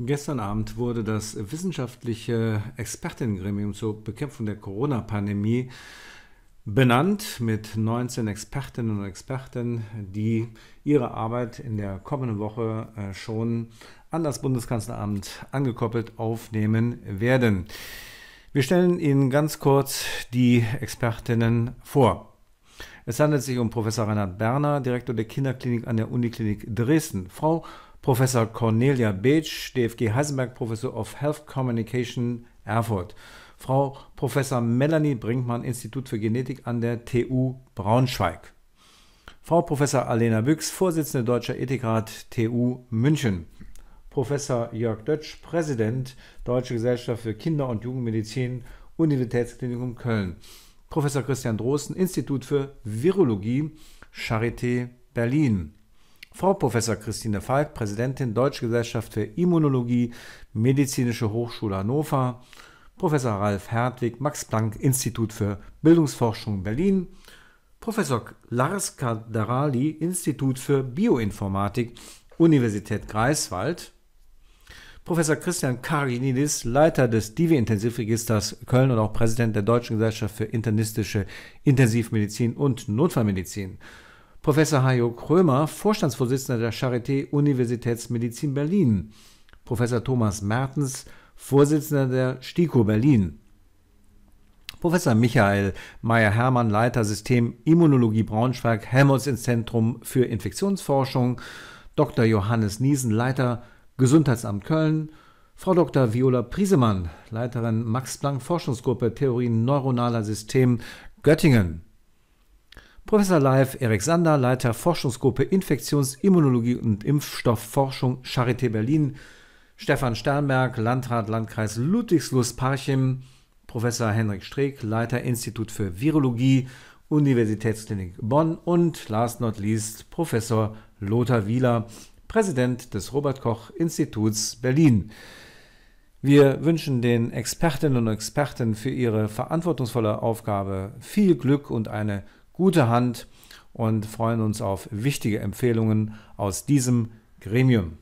Gestern Abend wurde das wissenschaftliche Expertengremium zur Bekämpfung der Corona-Pandemie benannt mit 19 Expertinnen und Experten, die ihre Arbeit in der kommenden Woche äh, schon an das Bundeskanzleramt angekoppelt aufnehmen werden. Wir stellen Ihnen ganz kurz die Expertinnen vor. Es handelt sich um Professor Reinhard Berner, Direktor der Kinderklinik an der Uniklinik Dresden. Frau Professor Cornelia Beetsch, DFG Heisenberg Professor of Health Communication Erfurt. Frau Professor Melanie Brinkmann, Institut für Genetik an der TU Braunschweig. Frau Professor Alena Büchs, Vorsitzende Deutscher Ethikrat TU München. Professor Jörg Dötsch, Präsident Deutsche Gesellschaft für Kinder- und Jugendmedizin, Universitätsklinikum Köln. Professor Christian Drosten, Institut für Virologie, Charité Berlin. Frau Professor Christine Falk, Präsidentin Deutsche Gesellschaft für Immunologie, Medizinische Hochschule Hannover. Professor Ralf Hertwig, Max-Planck-Institut für Bildungsforschung Berlin. Professor Lars Kadarali, Institut für Bioinformatik, Universität Greifswald. Professor Christian Karinidis, Leiter des Divi-Intensivregisters Köln und auch Präsident der Deutschen Gesellschaft für internistische Intensivmedizin und Notfallmedizin. Professor Hajo Krömer, Vorstandsvorsitzender der Charité Universitätsmedizin Berlin. Professor Thomas Mertens, Vorsitzender der STIKO Berlin. Professor Michael Meyer-Hermann, Leiter System Immunologie Braunschweig, Helmholtz-Zentrum für Infektionsforschung. Dr. Johannes Niesen, Leiter Gesundheitsamt Köln, Frau Dr. Viola Priesemann, Leiterin Max-Planck-Forschungsgruppe Theorien neuronaler System Göttingen. Professor Leif Erik Sander, Leiter Forschungsgruppe Infektionsimmunologie und Impfstoffforschung Charité Berlin. Stefan Sternberg, Landrat Landkreis Ludwigslust-Parchim. Professor Henrik Streeck, Leiter Institut für Virologie, Universitätsklinik Bonn. Und last not least Professor Lothar Wieler, Präsident des Robert Koch Instituts Berlin. Wir wünschen den Expertinnen und Experten für ihre verantwortungsvolle Aufgabe viel Glück und eine gute Hand und freuen uns auf wichtige Empfehlungen aus diesem Gremium.